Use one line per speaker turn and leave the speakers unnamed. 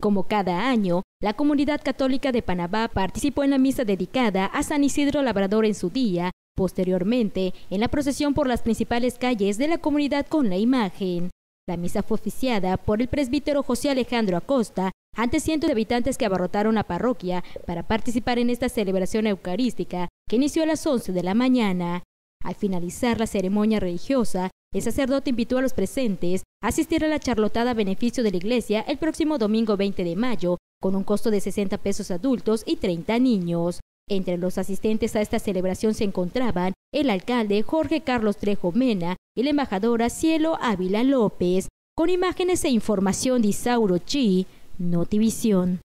Como cada año, la comunidad católica de Panamá participó en la misa dedicada a San Isidro Labrador en su día, posteriormente en la procesión por las principales calles de la comunidad con la imagen. La misa fue oficiada por el presbítero José Alejandro Acosta ante cientos de habitantes que abarrotaron la parroquia para participar en esta celebración eucarística que inició a las 11 de la mañana. Al finalizar la ceremonia religiosa, el sacerdote invitó a los presentes a asistir a la charlotada a beneficio de la iglesia el próximo domingo 20 de mayo, con un costo de 60 pesos adultos y 30 niños. Entre los asistentes a esta celebración se encontraban el alcalde Jorge Carlos Trejo Mena y la embajadora Cielo Ávila López, con imágenes e información de Isauro Chi, Notivisión.